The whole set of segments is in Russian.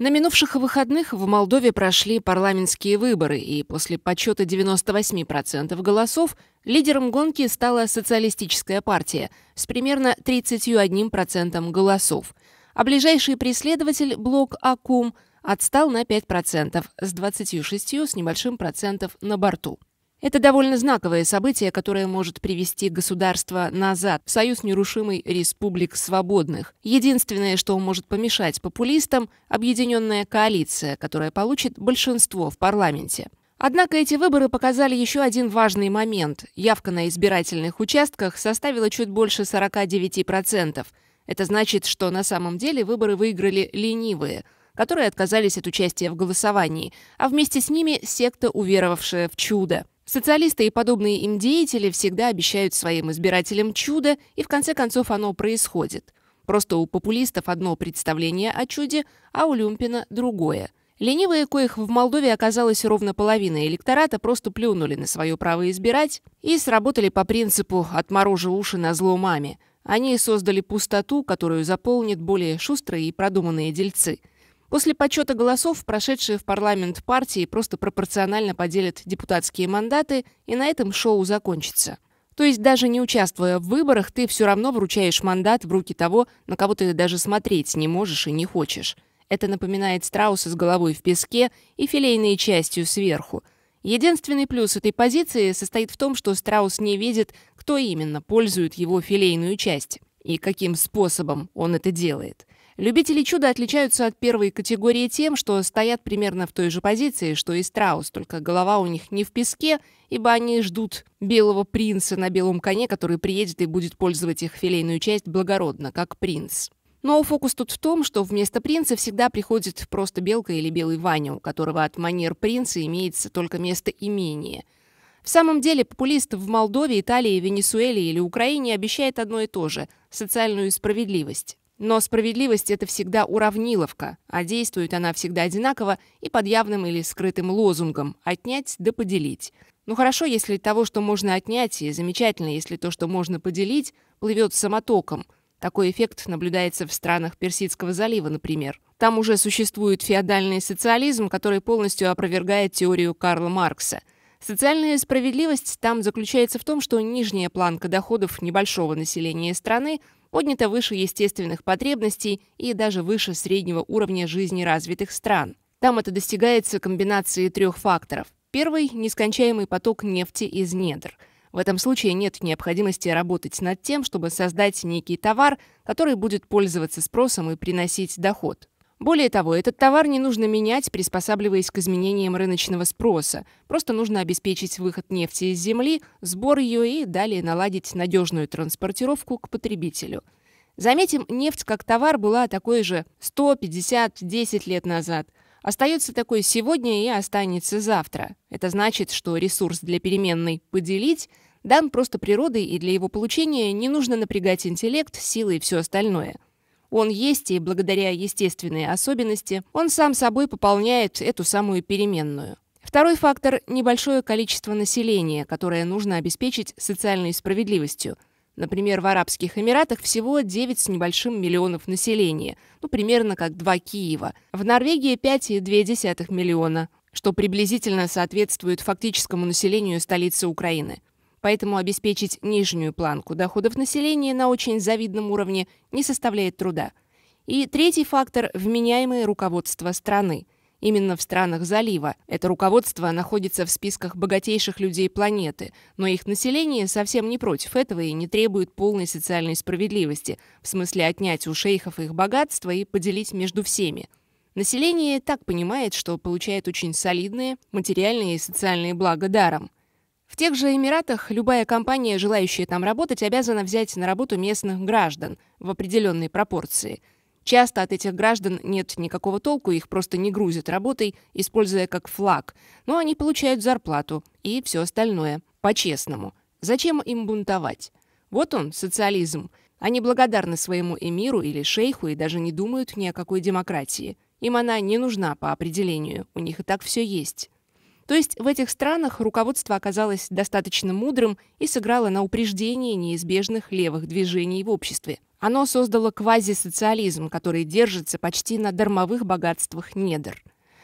На минувших выходных в Молдове прошли парламентские выборы, и после подсчета 98% голосов лидером гонки стала социалистическая партия с примерно 31% голосов. А ближайший преследователь, блок АКУМ, отстал на 5%, с 26% с небольшим процентов на борту. Это довольно знаковое событие, которое может привести государство назад в союз нерушимой республик свободных. Единственное, что может помешать популистам – объединенная коалиция, которая получит большинство в парламенте. Однако эти выборы показали еще один важный момент. Явка на избирательных участках составила чуть больше 49%. Это значит, что на самом деле выборы выиграли ленивые, которые отказались от участия в голосовании, а вместе с ними секта, уверовавшая в чудо. Социалисты и подобные им деятели всегда обещают своим избирателям чудо, и в конце концов оно происходит. Просто у популистов одно представление о чуде, а у Люмпина другое. Ленивые, коих в Молдове оказалось ровно половина электората, просто плюнули на свое право избирать и сработали по принципу «отморожи уши на зло маме». Они создали пустоту, которую заполнят более шустрые и продуманные дельцы – После подсчета голосов прошедшие в парламент партии просто пропорционально поделят депутатские мандаты, и на этом шоу закончится. То есть даже не участвуя в выборах, ты все равно вручаешь мандат в руки того, на кого ты даже смотреть не можешь и не хочешь. Это напоминает страуса с головой в песке и филейной частью сверху. Единственный плюс этой позиции состоит в том, что страус не видит, кто именно пользует его филейную часть и каким способом он это делает. Любители чуда отличаются от первой категории тем, что стоят примерно в той же позиции, что и страус, только голова у них не в песке, ибо они ждут белого принца на белом коне, который приедет и будет пользовать их филейную часть благородно, как принц. Но фокус тут в том, что вместо принца всегда приходит просто белка или белый Ваня, у которого от манер принца имеется только место имения. В самом деле популист в Молдове, Италии, Венесуэле или Украине обещает одно и то же – социальную справедливость. Но справедливость – это всегда уравниловка, а действует она всегда одинаково и под явным или скрытым лозунгом «отнять да поделить». Ну хорошо, если того, что можно отнять, и замечательно, если то, что можно поделить, плывет самотоком. Такой эффект наблюдается в странах Персидского залива, например. Там уже существует феодальный социализм, который полностью опровергает теорию Карла Маркса. Социальная справедливость там заключается в том, что нижняя планка доходов небольшого населения страны – поднята выше естественных потребностей и даже выше среднего уровня жизни развитых стран. Там это достигается комбинацией трех факторов. Первый – нескончаемый поток нефти из недр. В этом случае нет необходимости работать над тем, чтобы создать некий товар, который будет пользоваться спросом и приносить доход. Более того, этот товар не нужно менять, приспосабливаясь к изменениям рыночного спроса. Просто нужно обеспечить выход нефти из земли, сбор ее и далее наладить надежную транспортировку к потребителю. Заметим, нефть как товар была такой же 150-10 лет назад. Остается такой сегодня и останется завтра. Это значит, что ресурс для переменной «поделить» дан просто природой, и для его получения не нужно напрягать интеллект, силы и все остальное – он есть, и благодаря естественной особенности он сам собой пополняет эту самую переменную. Второй фактор – небольшое количество населения, которое нужно обеспечить социальной справедливостью. Например, в Арабских Эмиратах всего 9 с небольшим миллионов населения, ну, примерно как 2 Киева. В Норвегии 5,2 миллиона, что приблизительно соответствует фактическому населению столицы Украины – Поэтому обеспечить нижнюю планку доходов населения на очень завидном уровне не составляет труда. И третий фактор – вменяемое руководство страны. Именно в странах залива это руководство находится в списках богатейших людей планеты, но их население совсем не против этого и не требует полной социальной справедливости, в смысле отнять у шейхов их богатство и поделить между всеми. Население так понимает, что получает очень солидные материальные и социальные блага даром – в тех же Эмиратах любая компания, желающая там работать, обязана взять на работу местных граждан в определенной пропорции. Часто от этих граждан нет никакого толку, их просто не грузят работой, используя как флаг. Но они получают зарплату и все остальное. По-честному. Зачем им бунтовать? Вот он, социализм. Они благодарны своему эмиру или шейху и даже не думают ни о какой демократии. Им она не нужна по определению, у них и так все есть. То есть в этих странах руководство оказалось достаточно мудрым и сыграло на упреждение неизбежных левых движений в обществе. Оно создало квазисоциализм, который держится почти на дармовых богатствах недр.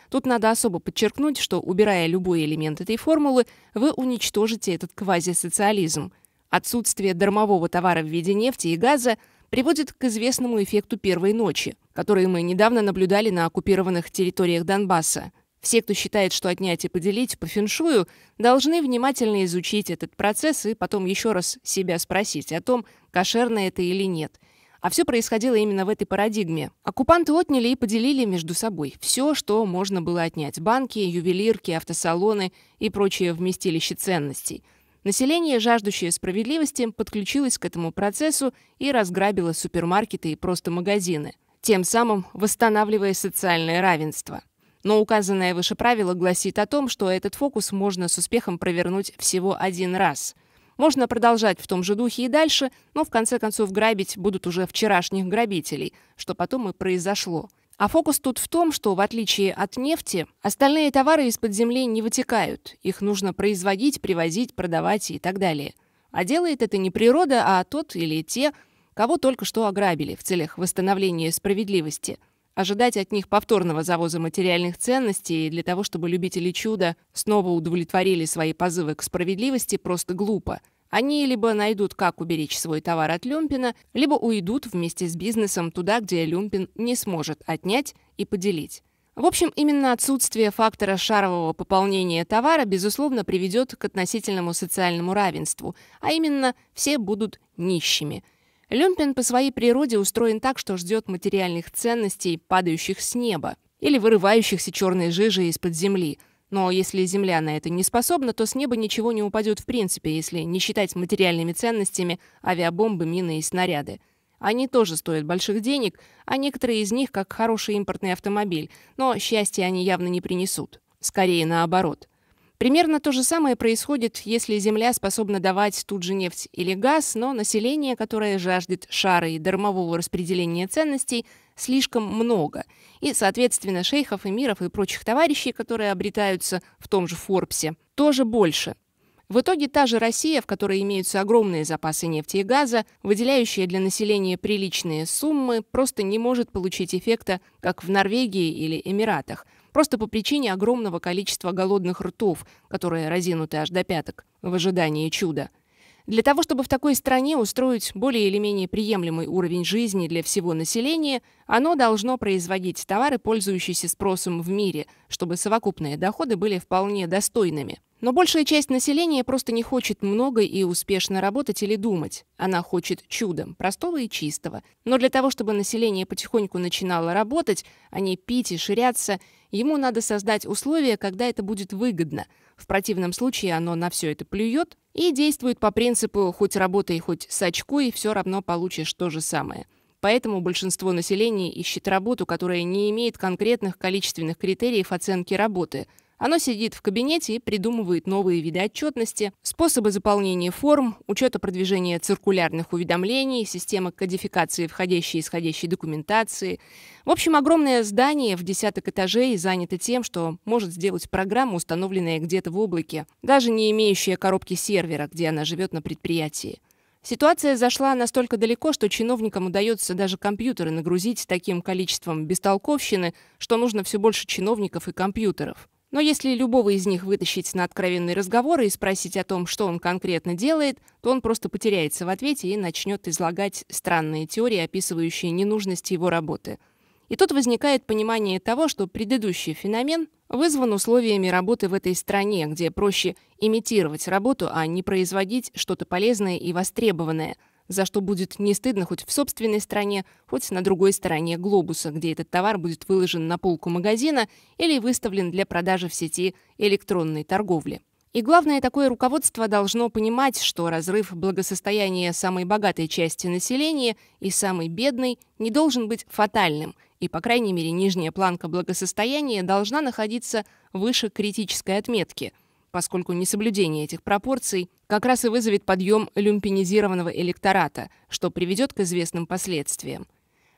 Тут надо особо подчеркнуть, что, убирая любой элемент этой формулы, вы уничтожите этот квазисоциализм. Отсутствие дармового товара в виде нефти и газа приводит к известному эффекту первой ночи, который мы недавно наблюдали на оккупированных территориях Донбасса – все, кто считает, что отнять и поделить по фэншую, должны внимательно изучить этот процесс и потом еще раз себя спросить о том, кошерно это или нет. А все происходило именно в этой парадигме. Оккупанты отняли и поделили между собой все, что можно было отнять. Банки, ювелирки, автосалоны и прочие вместилище ценностей. Население, жаждущее справедливости, подключилось к этому процессу и разграбило супермаркеты и просто магазины, тем самым восстанавливая социальное равенство. Но указанное выше правило гласит о том, что этот фокус можно с успехом провернуть всего один раз. Можно продолжать в том же духе и дальше, но в конце концов грабить будут уже вчерашних грабителей, что потом и произошло. А фокус тут в том, что в отличие от нефти, остальные товары из-под земли не вытекают. Их нужно производить, привозить, продавать и так далее. А делает это не природа, а тот или те, кого только что ограбили в целях восстановления справедливости – Ожидать от них повторного завоза материальных ценностей для того, чтобы любители чуда снова удовлетворили свои позывы к справедливости, просто глупо. Они либо найдут, как уберечь свой товар от люмпина, либо уйдут вместе с бизнесом туда, где люмпин не сможет отнять и поделить. В общем, именно отсутствие фактора шарового пополнения товара, безусловно, приведет к относительному социальному равенству, а именно все будут нищими – Люмпин по своей природе устроен так, что ждет материальных ценностей, падающих с неба, или вырывающихся черной жижей из-под земли. Но если земля на это не способна, то с неба ничего не упадет в принципе, если не считать материальными ценностями авиабомбы, мины и снаряды. Они тоже стоят больших денег, а некоторые из них как хороший импортный автомобиль, но счастья они явно не принесут. Скорее наоборот – Примерно то же самое происходит, если Земля способна давать тут же нефть или газ, но население, которое жаждет шара и дармового распределения ценностей, слишком много. И, соответственно, шейхов, эмиров и прочих товарищей, которые обретаются в том же Форбсе, тоже больше – в итоге та же Россия, в которой имеются огромные запасы нефти и газа, выделяющая для населения приличные суммы, просто не может получить эффекта, как в Норвегии или Эмиратах, просто по причине огромного количества голодных ртов, которые разинуты аж до пяток, в ожидании чуда. Для того, чтобы в такой стране устроить более или менее приемлемый уровень жизни для всего населения, оно должно производить товары, пользующиеся спросом в мире, чтобы совокупные доходы были вполне достойными. Но большая часть населения просто не хочет много и успешно работать или думать. Она хочет чуда, простого и чистого. Но для того, чтобы население потихоньку начинало работать, а не пить и ширяться, ему надо создать условия, когда это будет выгодно. В противном случае оно на все это плюет и действует по принципу «хоть работай, хоть с очкой, все равно получишь то же самое». Поэтому большинство населения ищет работу, которая не имеет конкретных количественных критериев оценки работы – оно сидит в кабинете и придумывает новые виды отчетности, способы заполнения форм, учета продвижения циркулярных уведомлений, система кодификации входящей и исходящей документации. В общем, огромное здание в десяток этажей занято тем, что может сделать программа, установленная где-то в облаке, даже не имеющая коробки сервера, где она живет на предприятии. Ситуация зашла настолько далеко, что чиновникам удается даже компьютеры нагрузить таким количеством бестолковщины, что нужно все больше чиновников и компьютеров. Но если любого из них вытащить на откровенные разговоры и спросить о том, что он конкретно делает, то он просто потеряется в ответе и начнет излагать странные теории, описывающие ненужность его работы. И тут возникает понимание того, что предыдущий феномен вызван условиями работы в этой стране, где проще имитировать работу, а не производить что-то полезное и востребованное – за что будет не стыдно хоть в собственной стране, хоть на другой стороне глобуса, где этот товар будет выложен на полку магазина или выставлен для продажи в сети электронной торговли. И главное, такое руководство должно понимать, что разрыв благосостояния самой богатой части населения и самой бедной не должен быть фатальным, и, по крайней мере, нижняя планка благосостояния должна находиться выше критической отметки – поскольку несоблюдение этих пропорций как раз и вызовет подъем люмпинизированного электората, что приведет к известным последствиям.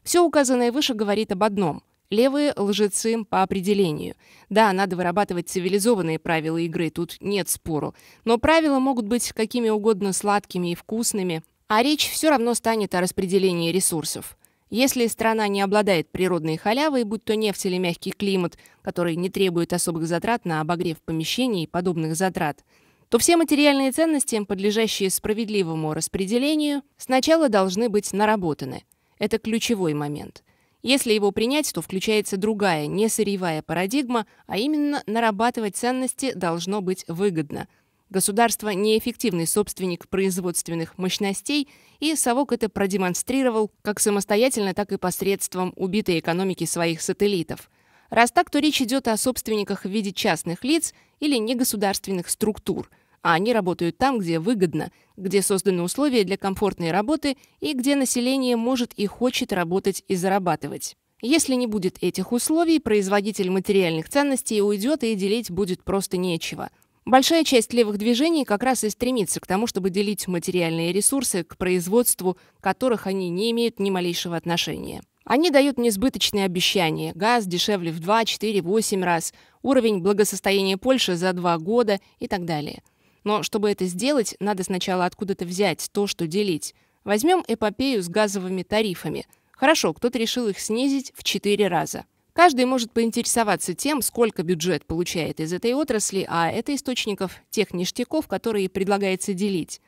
Все указанное выше говорит об одном – Левые – лжецы по определению. Да, надо вырабатывать цивилизованные правила игры, тут нет спору. Но правила могут быть какими угодно сладкими и вкусными, а речь все равно станет о распределении ресурсов. Если страна не обладает природной халявой, будь то нефть или мягкий климат, который не требует особых затрат на обогрев помещений и подобных затрат, то все материальные ценности, подлежащие справедливому распределению, сначала должны быть наработаны. Это ключевой момент. Если его принять, то включается другая, не сырьевая парадигма, а именно нарабатывать ценности должно быть выгодно – Государство – неэффективный собственник производственных мощностей, и Совок это продемонстрировал как самостоятельно, так и посредством убитой экономики своих сателлитов. Раз так, то речь идет о собственниках в виде частных лиц или негосударственных структур, а они работают там, где выгодно, где созданы условия для комфортной работы и где население может и хочет работать и зарабатывать. Если не будет этих условий, производитель материальных ценностей уйдет и делить будет просто нечего – Большая часть левых движений как раз и стремится к тому, чтобы делить материальные ресурсы, к производству которых они не имеют ни малейшего отношения. Они дают несбыточные обещания. Газ дешевле в 2, 4, 8 раз, уровень благосостояния Польши за 2 года и так далее. Но чтобы это сделать, надо сначала откуда-то взять то, что делить. Возьмем эпопею с газовыми тарифами. Хорошо, кто-то решил их снизить в 4 раза. Каждый может поинтересоваться тем, сколько бюджет получает из этой отрасли, а это источников тех ништяков, которые предлагается делить.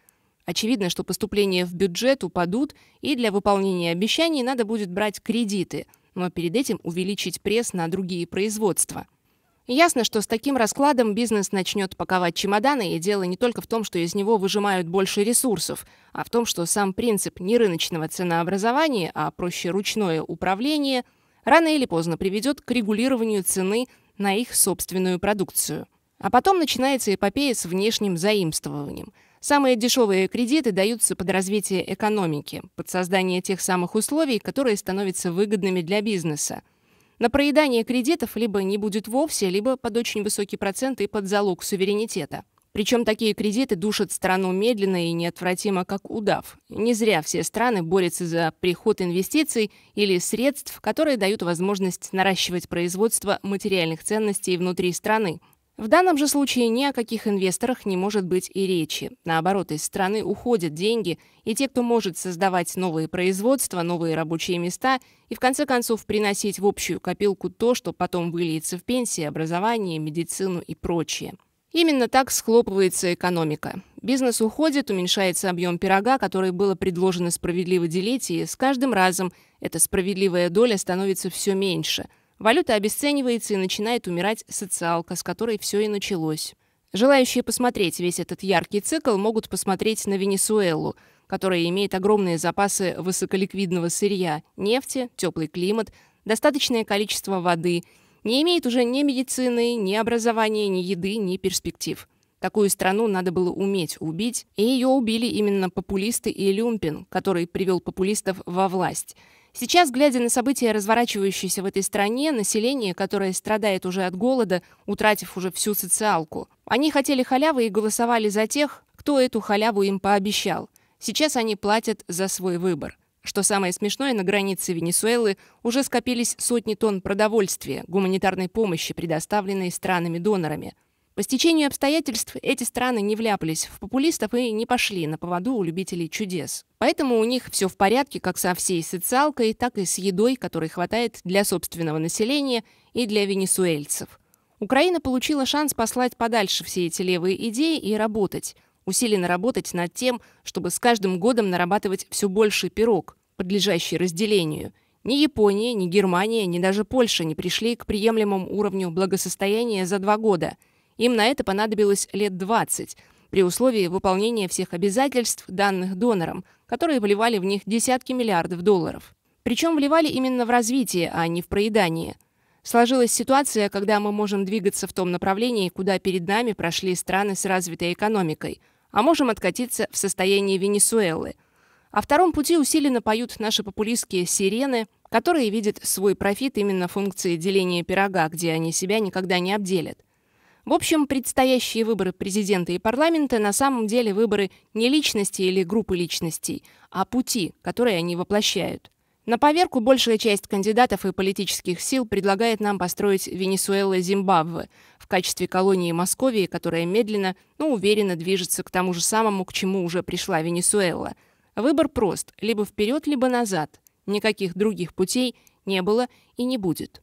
Очевидно, что поступления в бюджет упадут, и для выполнения обещаний надо будет брать кредиты, но перед этим увеличить пресс на другие производства. Ясно, что с таким раскладом бизнес начнет паковать чемоданы, и дело не только в том, что из него выжимают больше ресурсов, а в том, что сам принцип не рыночного ценообразования, а проще ручное управление – рано или поздно приведет к регулированию цены на их собственную продукцию. А потом начинается эпопея с внешним заимствованием. Самые дешевые кредиты даются под развитие экономики, под создание тех самых условий, которые становятся выгодными для бизнеса. На проедание кредитов либо не будет вовсе, либо под очень высокий процент и под залог суверенитета – причем такие кредиты душат страну медленно и неотвратимо, как удав. Не зря все страны борются за приход инвестиций или средств, которые дают возможность наращивать производство материальных ценностей внутри страны. В данном же случае ни о каких инвесторах не может быть и речи. Наоборот, из страны уходят деньги, и те, кто может создавать новые производства, новые рабочие места и, в конце концов, приносить в общую копилку то, что потом выльется в пенсии, образование, медицину и прочее. Именно так схлопывается экономика. Бизнес уходит, уменьшается объем пирога, который было предложено справедливо делить, и с каждым разом эта справедливая доля становится все меньше. Валюта обесценивается и начинает умирать социалка, с которой все и началось. Желающие посмотреть весь этот яркий цикл могут посмотреть на Венесуэлу, которая имеет огромные запасы высоколиквидного сырья, нефти, теплый климат, достаточное количество воды – не имеет уже ни медицины, ни образования, ни еды, ни перспектив. Такую страну надо было уметь убить, и ее убили именно популисты и Люмпин, который привел популистов во власть. Сейчас, глядя на события, разворачивающиеся в этой стране, население, которое страдает уже от голода, утратив уже всю социалку. Они хотели халявы и голосовали за тех, кто эту халяву им пообещал. Сейчас они платят за свой выбор. Что самое смешное, на границе Венесуэлы уже скопились сотни тонн продовольствия, гуманитарной помощи, предоставленной странами-донорами. По стечению обстоятельств эти страны не вляпались в популистов и не пошли на поводу у любителей чудес. Поэтому у них все в порядке как со всей социалкой, так и с едой, которой хватает для собственного населения и для венесуэльцев. Украина получила шанс послать подальше все эти левые идеи и работать – усиленно работать над тем, чтобы с каждым годом нарабатывать все больше пирог, подлежащий разделению. Ни Япония, ни Германия, ни даже Польша не пришли к приемлемому уровню благосостояния за два года. Им на это понадобилось лет 20, при условии выполнения всех обязательств, данных донорам, которые вливали в них десятки миллиардов долларов. Причем вливали именно в развитие, а не в проедание – Сложилась ситуация, когда мы можем двигаться в том направлении, куда перед нами прошли страны с развитой экономикой а можем откатиться в состоянии Венесуэлы. О втором пути усиленно поют наши популистские сирены, которые видят свой профит именно функции деления пирога, где они себя никогда не обделят. В общем, предстоящие выборы президента и парламента на самом деле выборы не личности или группы личностей, а пути, которые они воплощают. На поверку большая часть кандидатов и политических сил предлагает нам построить Венесуэла-Зимбабве в качестве колонии Московии, которая медленно, но уверенно движется к тому же самому, к чему уже пришла Венесуэла. Выбор прост – либо вперед, либо назад. Никаких других путей не было и не будет.